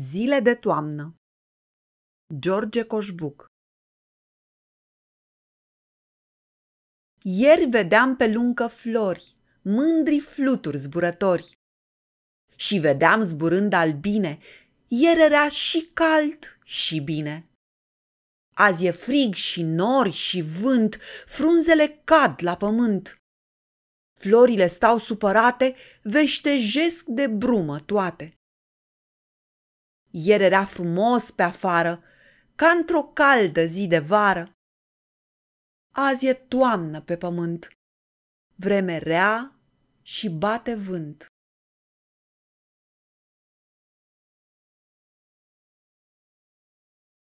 Zile de toamnă George Coșbuc Ieri vedeam pe luncă flori, mândri fluturi zburători. Și vedeam zburând albine, ieri era și cald și bine. Azi e frig și nori și vânt, frunzele cad la pământ. Florile stau supărate, veștejesc de brumă toate. Ieri era frumos pe afară, ca într-o caldă zi de vară. Azi e toamnă pe pământ, vreme rea și bate vânt.